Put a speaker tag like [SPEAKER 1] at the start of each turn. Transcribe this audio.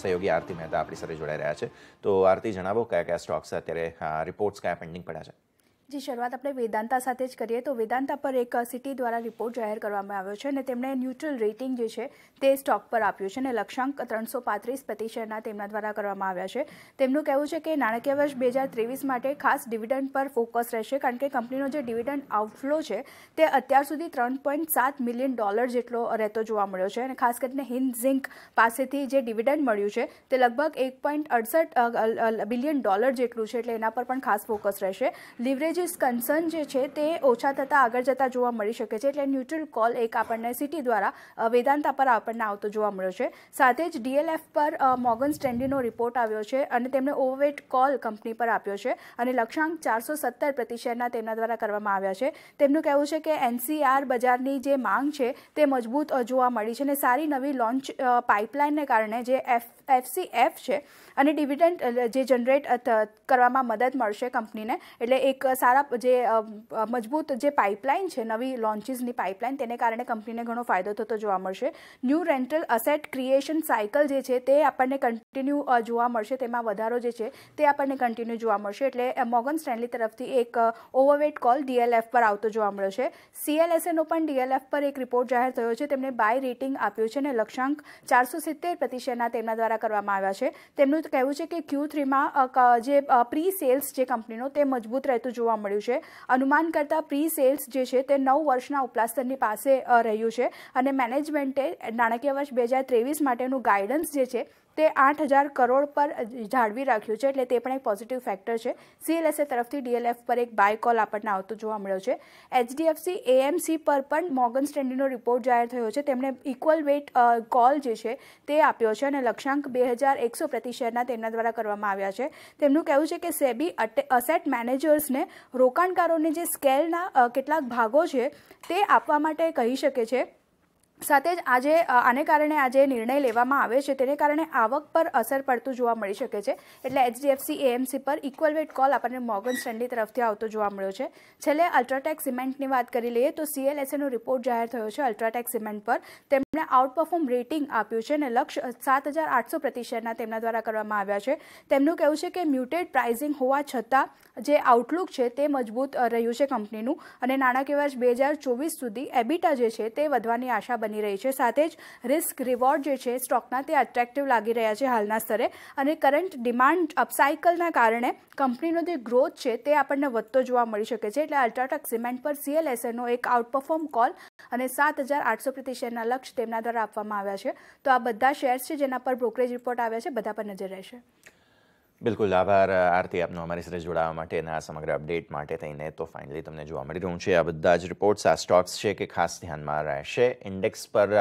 [SPEAKER 1] સહયોગી આરતી મહેતા આપણી સાથે જોડાઈ રહ્યા છે તો આરતી જણાવો કયા કયા સ્ટોક્સ અત્યારે રિપોર્ટ્સ કયા પેન્ડિંગ પડ્યા છે
[SPEAKER 2] જી શરૂઆત આપણે વેદાંતા સાથે જ કરીએ તો વેદાંતા પર એક સિટી દ્વારા રિપોર્ટ જાહેર કરવામાં આવ્યો છે અને તેમણે ન્યુટ્રલ રેટિંગ જે છે તે સ્ટોક પર આપ્યું છે અને લક્ષ્યાંક ત્રણસો પાંત્રીસ પ્રતિશતના તેમના દ્વારા કરવામાં આવ્યા છે તેમનું કહેવું છે કે નાણાકીય વર્ષ બે હજાર ત્રેવીસ માટે ખાસ ડિવિડન્ડ પર ફોકસ રહેશે કારણ કે કંપનીનો જે ડિવિડન્ડ આઉટફ્લો છે તે અત્યાર સુધી ત્રણ પોઈન્ટ સાત મિલિયન ડોલર જેટલો રહેતો જોવા મળ્યો છે અને ખાસ કરીને હિન્દ ઝિંક પાસેથી જે ડિવિડન્ડ મળ્યું છે તે લગભગ એક પોઈન્ટ અડસઠ બિલિયન ડોલર જેટલું છે એટલે એના પર પણ ખાસ ફોકસ રહેશે લિવરેજ ડિસીઝ કન્સર્ન જે છે તે ઓછા થતાં આગળ જતાં જોવા મળી શકે છે એટલે ન્યુટ્રલ કોલ એક આપણને સિટી દ્વારા વેદાંતા પર આપણને આવતો જોવા મળ્યો છે સાથે જ ડીએલએફ પર મોગન સ્ટેન્ડીનો રિપોર્ટ આવ્યો છે અને તેમણે ઓવરવેટ કોલ કંપની પર આપ્યો છે અને લક્ષ્યાંક ચારસો સત્તર પ્રતિશતના તેમના દ્વારા કરવામાં આવ્યા છે તેમનું કહેવું છે કે એનસીઆર બજારની જે માંગ છે તે મજબૂત જોવા મળી છે અને સારી નવી લોન્ચ પાઇપલાઇનને કારણે જે એફ એફસીએફ છે અને ડિવિડન્ડ જે જનરેટ કરવામાં મદદ મળશે કંપનીને એટલે એક સારા જે મજબૂત જે પાઇપલાઇન છે નવી લોન્ચીસની પાઇપલાઇન તેને કારણે કંપનીને ઘણો ફાયદો થતો જોવા મળશે new rental asset creation cycle જે છે તે આપણને કન્ટિન્યુ જોવા મળશે તેમાં વધારો જે છે તે આપણને કન્ટિન્યુ જોવા મળશે એટલે મોગન સ્ટેન્લી તરફથી એક ઓવરવેટ કોલ ડીએલએફ પર આવતો જોવા મળ્યો છે સીએલએસએનો પણ ડીએલએફ પર એક રિપોર્ટ જાહેર થયો છે તેમણે બાય રેટિંગ આપ્યું છે અને લક્ષ્યાંક ચારસો સિત્તેર પ્રતિશતના તેમના દ્વારા કરવામાં આવ્યા છે તેમનું કહેવું છે કે ક્યુ થ્રીમાં જે પ્રી સેલ્સ જે કંપનીનો તે મજબૂત રહેતું જોવા જોવા મળ્યું છે અનુમાન કરતાં પ્રી સેલ્સ જે છે તે નવ વર્ષના ઉપલાસ્તરની પાસે રહ્યું છે અને મેનેજમેન્ટે નાણાકીય વર્ષ બે હજાર ત્રેવીસ માટેનું ગાઈડન્સ જે છે તે આઠ હજાર કરોડ પર જાળવી રાખ્યું છે એટલે તે પણ એક પોઝિટિવ ફેક્ટર છે સીએલએસએ તરફથી ડીએલએફ પર એક બાય કોલ આપણને આવતો જોવા મળ્યો છે એચડીએફસી એએમસી પર પણ મોગન સ્ટેન્ડીનો રિપોર્ટ જાહેર થયો છે તેમણે ઇક્વલ વેટ કોલ જે છે તે આપ્યો છે અને લક્ષ્યાંક બે હજાર એકસો પ્રતિ શેરના તેમના દ્વારા કરવામાં આવ્યા છે તેમનું કહેવું છે કે સેબી અસેટ મેનેજર્સને રોકાણકારોને જે સ્કેલના કેટલાક ભાગો છે તે આપવા માટે કહી શકે છે સાથે જ આજે આને કારણે આજે નિર્ણય લેવામાં આવે છે તેને કારણે આવક પર અસર પડતું જોવા મળી શકે છે એટલે એચડીએફસી એએમસી પર ઇક્વલ વેટ કોલ આપણને મોગન સ્ટેન્લી તરફથી આવતો જોવા મળ્યો છે છેલ્લે અલ્ટ્રાટેક સિમેન્ટની વાત કરી લઈએ તો સીએલએસએનો રિપોર્ટ જાહેર થયો છે અલ્ટ્રાટેક સિમેન્ટ પર તેમણે આઉટપરફોર્મ રેટિંગ આપ્યું છે અને લક્ષ્ય સાત હજાર આઠસો પ્રતિશતના તેમના દ્વારા કરવામાં આવ્યા છે તેમનું કહેવું છે કે મ્યુટેડ પ્રાઇઝિંગ હોવા છતાં જે આઉટલુક છે તે મજબૂત રહ્યું છે કંપનીનું અને નાણાકીય વર્ષ બે હજાર ચોવીસ સુધી એબિટા જે છે તે વધવાની આશા બની બની રહી છે સાથે જ રિસ્ક રિવોર્ડ જે છે સ્ટોકના તે એટ્રેક્ટિવ લાગી રહ્યા છે હાલના સ્તરે અને કરંટ ડિમાન્ડ અપસાયકલના કારણે કંપનીનો જે ગ્રોથ છે તે આપણને વધતો જોવા મળી શકે છે એટલે અલ્ટ્રાટેક સિમેન્ટ પર સીએલએસએનો એક આઉટપરફોર્મ કોલ અને સાત હજાર આઠસો પ્રતિ શેરના લક્ષ્ય તેમના દ્વારા આપવામાં આવ્યા છે તો આ બધા શેર્સ છે જેના પર બ્રોકરેજ રિપોર્ટ આવ્યા છે બધા પર નજર રહેશે
[SPEAKER 1] બિલકુલ આભાર આરતી આપનો અમારી સાથે જોડાવા માટે અને આ સમગ્ર અપડેટ માટે થઈને તો ફાઇનલી તમને જોવા મળી રહ્યું છે આ બધા જ રિપોર્ટ્સ આ સ્ટોક્સ છે કે ખાસ ધ્યાનમાં રહેશે ઇન્ડેક્સ પર